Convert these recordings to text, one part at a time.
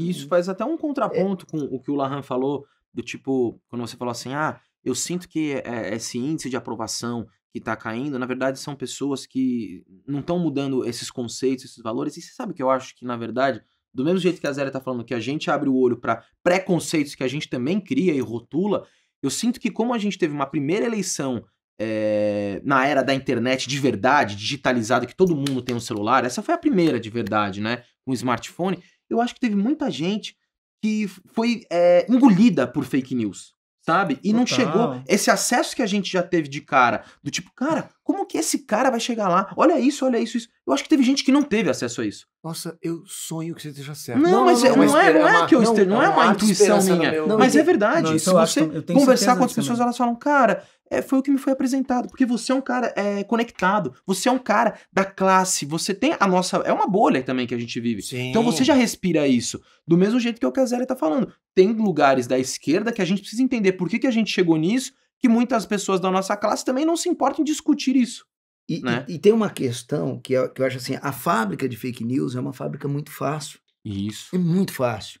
E isso uhum. faz até um é. contraponto é. com o que o Lahan falou, do tipo, quando você falou assim, ah, eu sinto que é, é esse índice de aprovação que está caindo, na verdade, são pessoas que não estão mudando esses conceitos, esses valores. E você sabe que eu acho que, na verdade, do mesmo jeito que a Zélia está falando que a gente abre o olho para preconceitos que a gente também cria e rotula, eu sinto que como a gente teve uma primeira eleição é, na era da internet de verdade, digitalizada, que todo mundo tem um celular, essa foi a primeira de verdade, né? Com um smartphone eu acho que teve muita gente que foi é, engolida por fake news, sabe? E Total. não chegou. Esse acesso que a gente já teve de cara, do tipo, cara, como que esse cara vai chegar lá? Olha isso, olha isso, isso. Eu acho que teve gente que não teve acesso a isso. Nossa, eu sonho que você esteja certo. Não, não mas não, é, não, é, é, não é, não é que eu esteja, não, é uma, intuição minha. Meu, mas é verdade. Se você conversar com as pessoas, também. elas falam, cara, é, foi o que me foi apresentado. Porque você é um cara é, conectado, você é um cara da classe, você tem a nossa. É uma bolha também que a gente vive. Sim. Então você já respira isso. Do mesmo jeito que o Caselli tá falando. Tem lugares da esquerda que a gente precisa entender por que, que a gente chegou nisso, que muitas pessoas da nossa classe também não se importam em discutir isso. E, né? e, e, tem uma questão que eu, que eu acho assim: a fábrica de fake news é uma fábrica muito fácil. Isso. É muito fácil.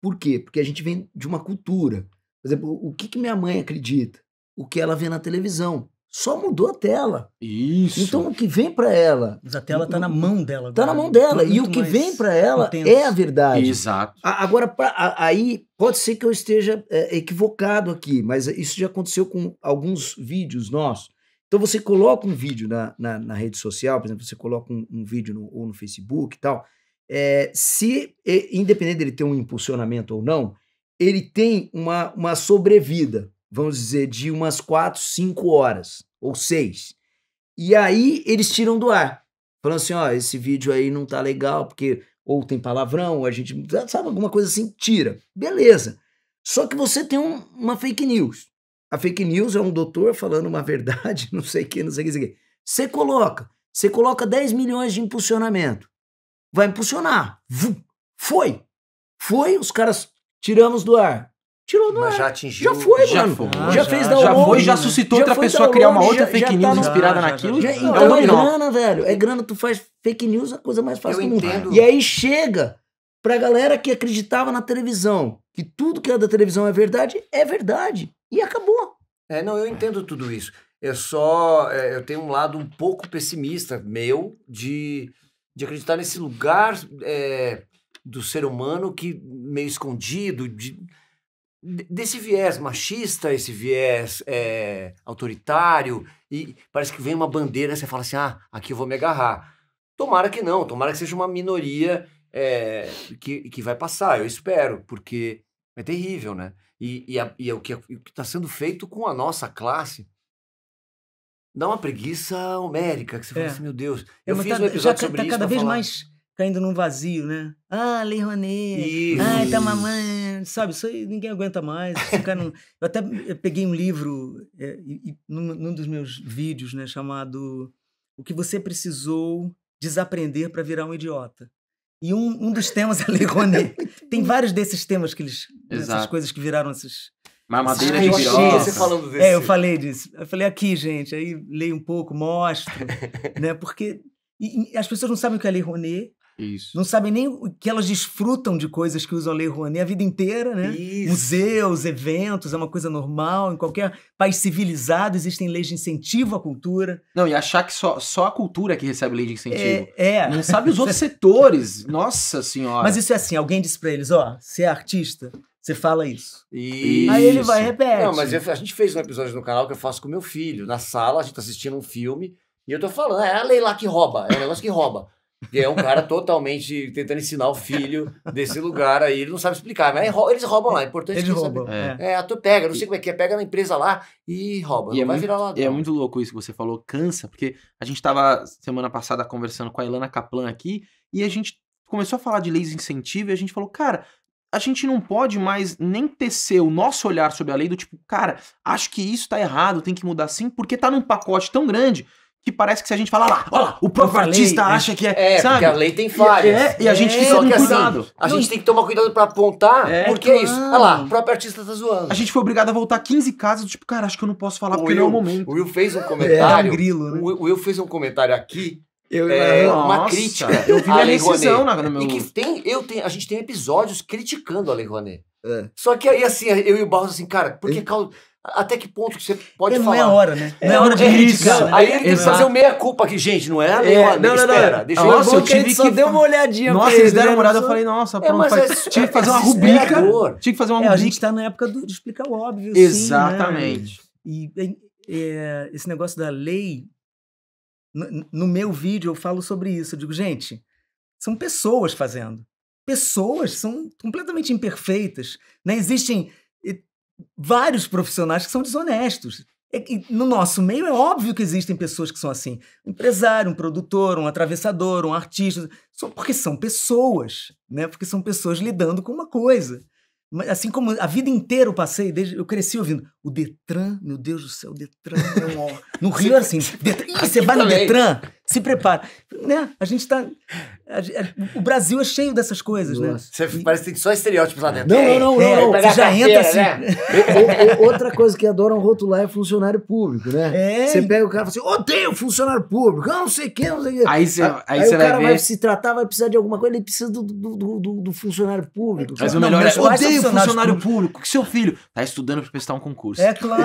Por quê? Porque a gente vem de uma cultura. Por exemplo, o que, que minha mãe acredita? O que ela vê na televisão. Só mudou a tela. Isso. Então o que vem para ela. Mas a tela o, tá na mão dela agora. Tá na mão né? dela. E o que vem para ela intenso. é a verdade. Exato. A, agora, pra, a, aí pode ser que eu esteja é, equivocado aqui, mas isso já aconteceu com alguns vídeos nossos. Então você coloca um vídeo na, na, na rede social, por exemplo, você coloca um, um vídeo no, ou no Facebook e tal. É, se, independente dele ter um impulsionamento ou não, ele tem uma, uma sobrevida, vamos dizer, de umas 4, 5 horas ou 6. E aí eles tiram do ar, falando assim: ó, esse vídeo aí não tá legal, porque ou tem palavrão, ou a gente, sabe, alguma coisa assim, tira. Beleza. Só que você tem um, uma fake news. A fake news é um doutor falando uma verdade, não sei o que, não sei o que, não sei o que. Você coloca, você coloca 10 milhões de impulsionamento. Vai impulsionar. Vum, foi. Foi, os caras tiramos do ar. Tirou do Mas ar. Já atingiu. Já foi, já mano. Foi, já, já, fez da Já foi, já suscitou já outra pessoa criar uma outra fake tá news tá inspirada naquilo. É então é, é grana, velho. É grana, tu faz fake news, é a coisa mais fácil Eu do mundo. Entendo. E aí chega pra galera que acreditava na televisão, que tudo que é da televisão é verdade, é verdade. E acabou. É, não, eu entendo tudo isso. É só. É, eu tenho um lado um pouco pessimista meu de, de acreditar nesse lugar é, do ser humano que meio escondido, de, desse viés machista, esse viés é, autoritário, e parece que vem uma bandeira, você fala assim: ah, aqui eu vou me agarrar. Tomara que não, tomara que seja uma minoria é, que, que vai passar, eu espero, porque é terrível, né? E, e, a, e é o que é, está sendo feito com a nossa classe dá uma preguiça homérica, que você fala é. assim, meu Deus. Eu é, fiz tá, um episódio já sobre tá isso. cada vez falar. mais caindo num vazio, né? Ah, Lei Rouanet. Ai, tá mamãe. Sabe, isso aí ninguém aguenta mais. não... Eu até peguei um livro é, e, num, num dos meus vídeos, né, chamado O que você precisou desaprender para virar um idiota. E um, um dos temas é Lei Rouanet. Tem vários desses temas que eles Exato. Essas coisas que viraram essas. Mamadeira de piroca. você é, falando desse. É, eu falei disso. Eu falei aqui, gente, aí leio um pouco, mostro, né? Porque e, e as pessoas não sabem o que é Lei Rouanet. Isso. Não sabem nem que elas desfrutam de coisas que usam Lei Rouanet a vida inteira, né? Isso. Museus, eventos, é uma coisa normal. Em qualquer país civilizado existem leis de incentivo à cultura. Não, e achar que só, só a cultura é que recebe lei de incentivo. É. é. Não sabe os outros setores. Nossa Senhora. Mas isso é assim: alguém disse para eles: ó, você é artista, você fala isso. isso. Aí ele vai e repete. Não, mas eu, a gente fez um episódio no canal que eu faço com meu filho. Na sala, a gente tá assistindo um filme e eu tô falando, é a lá que rouba, é o negócio que rouba. E é um cara totalmente tentando ensinar o filho desse lugar aí, ele não sabe explicar, mas eles roubam lá, é importante eles roubam. É. é, tu pega, não sei como é que é, pega na empresa lá e rouba, e é vai muito, virar lá. E é muito louco isso que você falou, cansa, porque a gente tava semana passada conversando com a Ilana Kaplan aqui e a gente começou a falar de leis de incentivo e a gente falou, cara, a gente não pode mais nem tecer o nosso olhar sobre a lei do tipo, cara, acho que isso tá errado, tem que mudar sim, porque tá num pacote tão grande que parece que se a gente falar lá, o próprio falei, artista acha que é, é sabe? porque a lei tem falhas. É, e a gente é, assim, tem que tomar cuidado. Assim, a gente tem que tomar cuidado para apontar, é, porque é isso. Olha lá, o próprio artista tá zoando. A gente foi obrigado a voltar 15 casos, tipo, cara, acho que eu não posso falar o porque Will, não é o momento. O Will fez um é, comentário. É, um grilo, né? o Will fez um comentário aqui eu, é, nossa, uma crítica. Eu vi a decisão na, no meu... E que tem, eu tenho, a gente tem episódios criticando a Lei Rouanet. É. Só que aí, assim, eu e o Barros, assim, cara, porque causa... Até que ponto que você pode é, é falar? Né? É não é hora, né? Não é, é hora de criticar. Né? Aí ele tem que fazer o meia-culpa aqui, gente, não é a lei. É, não, não, não, não. Deixa nossa, eu, eu tive que deu uma olhadinha Nossa, eles deram uma né? olhada, eu falei, nossa, pronto, mas faz... tinha que fazer uma rubrica. Tinha que fazer uma rubrica. A gente tá na época do, de explicar o óbvio, assim, né? Exatamente. né? E esse negócio da lei, no, meu vídeo eu falo sobre isso. Eu digo, gente, são pessoas fazendo. Pessoas são completamente imperfeitas. Né? Existem vários profissionais que são desonestos. É no nosso meio é óbvio que existem pessoas que são assim. Um empresário, um produtor, um atravessador, um artista. Só porque são pessoas, né? Porque são pessoas lidando com uma coisa assim como a vida inteira eu passei, desde, eu cresci ouvindo. O Detran, meu Deus do céu, o Detran é um. No Rio era assim. Detran, ah, você vai no Detran, se prepara. Né? A gente tá. A, a, o Brasil é cheio dessas coisas, né? Nossa. né? Você e... parece que tem só estereótipos lá dentro. Não, não, não. É, não, não. Você já entra assim. Né? o, o, outra coisa que adoram rotular é funcionário público, né? É. Você pega o cara e fala assim: odeio funcionário público, não sei quem, não sei quem. Aí, você, aí, aí, o cara vai, vai, se tratar, vai precisar de alguma coisa, ele precisa do, do, do, do funcionário público. Mas o melhor não, mas é: odeio funcionário público. público, que seu filho tá estudando para prestar um concurso. É claro.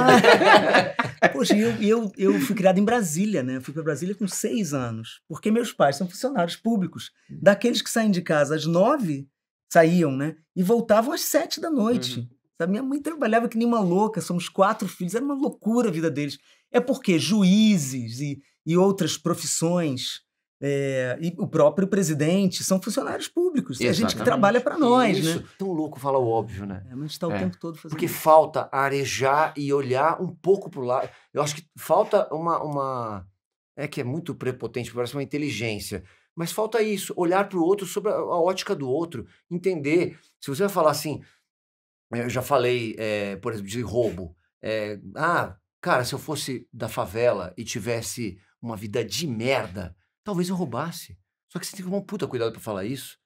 Poxa, e eu, eu, eu fui criado em Brasília, né? Fui para Brasília com seis anos anos, porque meus pais são funcionários públicos, uhum. daqueles que saem de casa às nove, saíam, né? E voltavam às sete da noite. Uhum. Sabe? Minha mãe trabalhava que nem uma louca, somos quatro filhos, era uma loucura a vida deles. É porque juízes e, e outras profissões é, e o próprio presidente são funcionários públicos. Exatamente. É a gente que trabalha para nós, Isso. né? Tão louco falar o óbvio, né? É, mas está o é. tempo todo fazendo. Porque isso. falta arejar e olhar um pouco para o lado. Eu acho que falta uma, uma é que é muito prepotente, parece uma inteligência. Mas falta isso, olhar para o outro sobre a ótica do outro, entender. Se você vai falar assim, eh, eu já falei, é, por exemplo, de roubo. É, ah, cara, se eu fosse da favela e tivesse uma vida de merda, talvez eu roubasse. Só que você tem que tomar um puta cuidado para falar isso.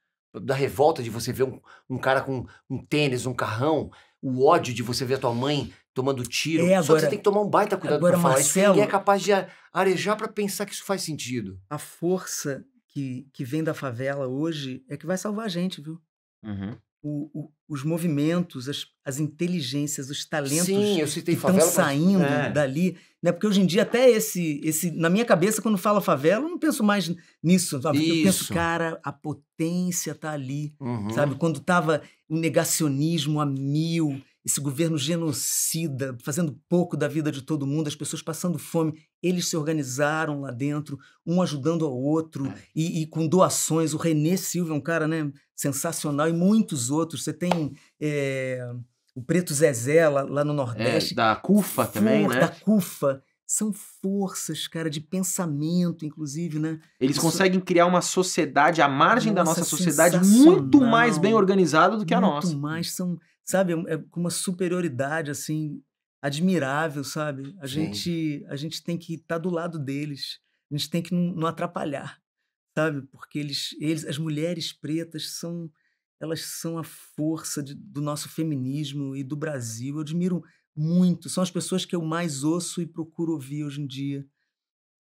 Da revolta de você ver um, um cara com um tênis, um carrão, o ódio de você ver a tua mãe tomando tiro. É, agora, Só que você tem que tomar um baita cuidado com pra falar Marcelo, isso. Ninguém é capaz de arejar para pensar que isso faz sentido. A força que, que vem da favela hoje é que vai salvar a gente, viu? Uhum o, o, os movimentos, as, as, inteligências, os talentos Sim, eu citei que estão saindo é. dali. Né? Porque hoje em dia, até esse, esse. Na minha cabeça, quando fala favela, eu não penso mais nisso. Sabe? Isso. Eu penso, cara, a potência tá ali. Uhum. Sabe? Quando tava o negacionismo a mil esse governo genocida, fazendo pouco da vida de todo mundo, as pessoas passando fome. Eles se organizaram lá dentro, um ajudando ao outro, é. e, e com doações. O René Silva é um cara né, sensacional, e muitos outros. Você tem. É, o Preto Zezé, lá, lá no é, Nordeste. É, da CUFA For, também, né? Da CUFA são forças, cara, de pensamento, inclusive, né? Eles so... conseguem criar uma sociedade à margem nossa, da nossa sociedade muito mais bem organizada do que a nossa. Muito mais, são sabe, é com uma superioridade assim admirável, sabe? A Sim. gente a gente tem que estar tá do lado deles, a gente tem que não, não atrapalhar, sabe? Porque eles eles as mulheres pretas são elas são a força de, do nosso feminismo e do Brasil. Eu admiro muito. São as pessoas que eu mais ouço e procuro ouvir hoje em dia.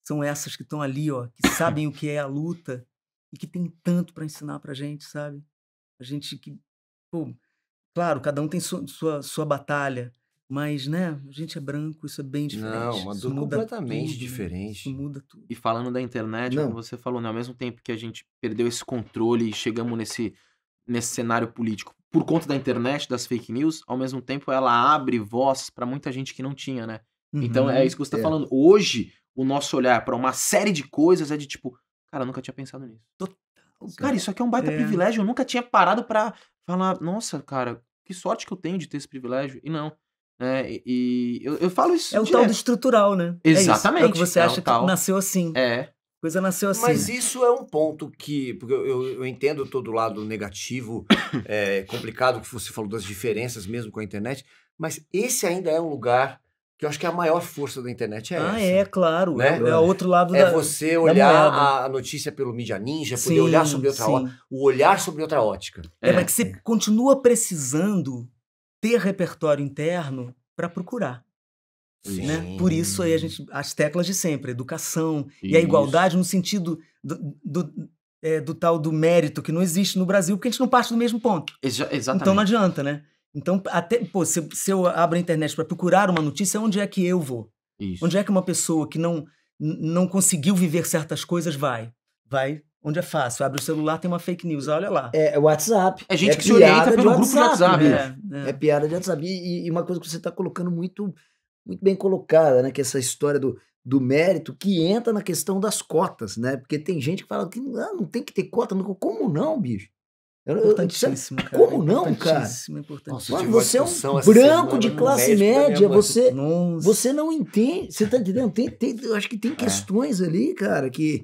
São essas que estão ali, ó, que sabem o que é a luta e que tem tanto para ensinar para gente, sabe? A gente que, pô, Claro, cada um tem sua, sua batalha, mas, né, a gente é branco, isso é bem diferente. Não, uma dor completamente tudo, né, diferente. Isso muda tudo. E falando da internet, Não. como você falou, né, ao mesmo tempo que a gente perdeu esse controle e chegamos nesse, nesse cenário político por conta da internet, das fake news, ao mesmo tempo ela abre voz para muita gente que não tinha, né? Uhum, então é isso uhum, que você tá é. falando. Hoje, o nosso olhar para uma série de coisas é de tipo, cara, eu nunca tinha pensado nisso. Cara, isso aqui é um baita é. privilégio. Eu nunca tinha parado para falar, nossa, cara, que sorte que eu tenho de ter esse privilégio. E não. É, e, e eu, eu, falo isso. É o direto. tal do estrutural, né? Exatamente. É, é o que você é acha que nasceu assim. É. Coisa nasceu assim. Mas isso é um ponto que. Porque eu, eu, eu entendo todo o lado negativo, eh, complicado que você falou das diferenças mesmo com a internet, mas esse ainda é um lugar que eu acho que é a maior força da internet é ah, essa. Ah, é, claro. Né? É, é, o outro lado é da É você olhar a notícia pelo mídia ninja, sim, olhar sobre outra o olhar sobre outra ótica. É, é. mas que você é. continua precisando ter repertório interno para procurar. Sim. Né? Por isso aí a gente, as teclas de sempre, educação isso. e a igualdade no sentido do, do é, do tal do mérito que não existe no Brasil, porque a gente não parte do mesmo ponto. Ex exatamente. Então não adianta, né? Então, até, pô, se, se eu abro a internet para procurar uma notícia, onde é que eu vou? Isso. Onde é que uma pessoa que não, não conseguiu viver certas coisas vai? Vai onde é fácil. Abre o celular, tem uma fake news, olha lá. É, é WhatsApp. É gente é que se orienta pelo grupo de WhatsApp. WhatsApp. É, é, é. é, piada de WhatsApp. E, e uma coisa que você está colocando muito, muito bem colocada, né? Que é essa história do, do mérito que entra na questão das cotas, né? Porque tem gente que fala que ah, não tem que ter cota. Como não, bicho? importantíssimo, cara, Como não, cara? Importantíssimo, Mano, é você é um branco de classe média, você, você não entende, você tá entendendo? Tem, tem, eu acho que tem é. questões é. ali, cara, que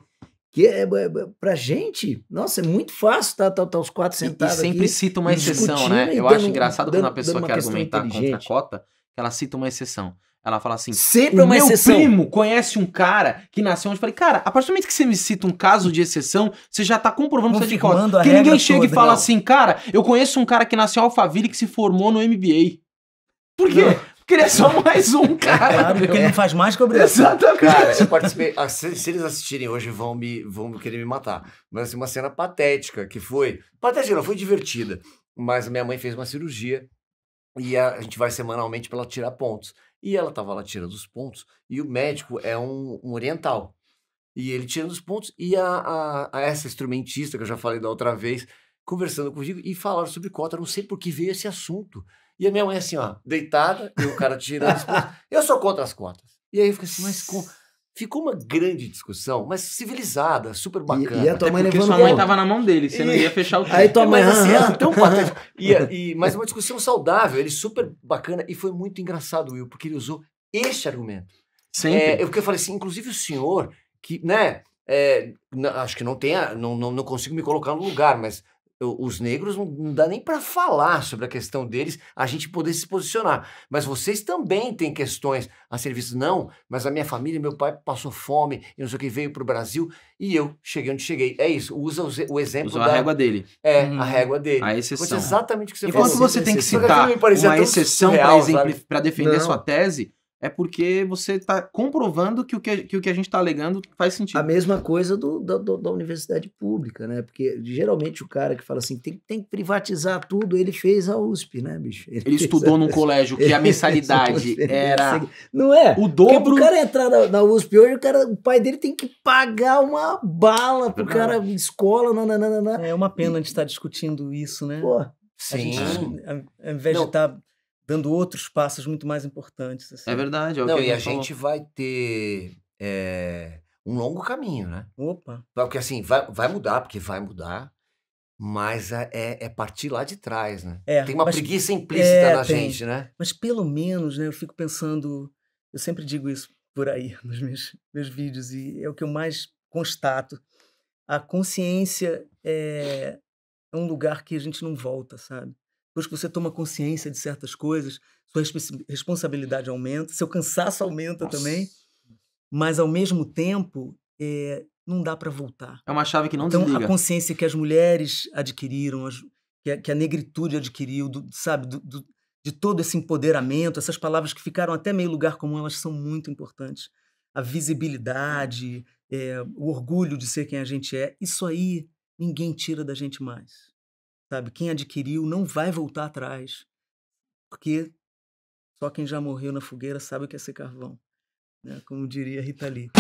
que é, é, é, pra gente, nossa, é muito fácil estar tá, tá, tá os quatro sentados e, e sempre aqui, cita uma exceção, né? Eu dando, acho engraçado dando, quando a pessoa quer argumentar contra a cota, ela cita uma exceção. Ela fala assim: Sempre é uma exceção meu primo conhece um cara que nasceu onde. Eu falei, cara, a partir do momento que você me cita um caso de exceção, você já tá comprovando que você é de cota. Porque ninguém chega toda, e fala não. assim, cara, eu conheço um cara que nasceu em Alphaville que se formou no MBA. Por quê? Não. Porque ele é só mais um é cara. Claro, porque ele não faz mais que obrigação. Exatamente. Cara, eu participei. Ah, se, se, eles assistirem hoje, vão me vão querer me matar. Mas assim, uma cena patética que foi. Patética não, foi divertida. Mas minha mãe fez uma cirurgia e a, a gente vai semanalmente para ela tirar pontos. E ela estava lá tirando os pontos, e o médico é um, um oriental. E ele tirando os pontos, e a, a, a, essa instrumentista que eu já falei da outra vez, conversando comigo, e falaram sobre cota. Eu não sei por que veio esse assunto. E a minha mãe, assim, ó, deitada, e o cara tirando os pontos. Eu sou contra as cotas. E aí eu fico assim, mas Ficou uma grande discussão, mas civilizada, super bacana. E, e a tua mãe levando Sua mãe tava na mão dele, você e, não ia fechar o tempo. Aí tua mãe... Mas, assim, era é tão patético. E, e, mas uma discussão saudável, ele super bacana. E foi muito engraçado, Will, porque ele usou este argumento. Sempre. É, eu, porque eu falei assim, inclusive o senhor, que, né... É, acho que não tem, não, não, não consigo me colocar no lugar, mas os negros não, não dá nem para falar sobre a questão deles, a gente poder se posicionar. Mas vocês também têm questões a serviço. Não, mas a minha família, meu pai passou fome e não sei o que, veio para o Brasil e eu cheguei onde cheguei. É isso, usa o, exemplo usa da... a régua dele. É, hum, a uhum. régua dele. A exceção. Foi exatamente o que você Enquanto falou. Enquanto você tem que citar uma exceção para defender não. sua tese, é porque você está comprovando que o que, que, o que a gente está alegando faz sentido. A mesma coisa do, do, da universidade pública, né? Porque geralmente o cara que fala assim, tem, tem que privatizar tudo, ele fez a USP, né, bicho? Ele, ele estudou num colégio que a mensalidade era. Não é? O dobro. Porque o cara entrar na, na, USP hoje, o, cara, o pai dele tem que pagar uma bala pro cara, escola, nananana. É uma pena e... a gente estar tá discutindo isso, né? Pô. Sim. A gente, ao invés não. de estar tá dando outros passos muito mais importantes. É assim. É verdade. É Não, e a falou. gente vai ter é, um longo caminho, né? Opa. Porque assim, vai, vai mudar, porque vai mudar, mas é, é partir lá de trás, né? É, tem uma preguiça implícita é, na tem. gente, né? Mas pelo menos, né, eu fico pensando, eu sempre digo isso por aí nos meus, meus vídeos, e é o que eu mais constato. A consciência eh, é um lugar que a gente não volta, sabe? depois que você toma consciência de certas coisas, sua responsabilidade aumenta, seu cansaço aumenta Nossa. também, mas ao mesmo tempo é, não dá para voltar. É uma chave que não então, desliga. Então a consciência que as mulheres adquiriram, as, que, a, que, a, negritude adquiriu, do, sabe, do, do, de todo esse empoderamento, essas palavras que ficaram até meio lugar comum, elas são muito importantes. A visibilidade, é, o orgulho de ser quem a gente é, isso aí ninguém tira da gente mais. Sabe, quem adquiriu não vai voltar atrás, porque só quem já morreu na fogueira sabe o que é ser carvão, né? como diria Rita Lee.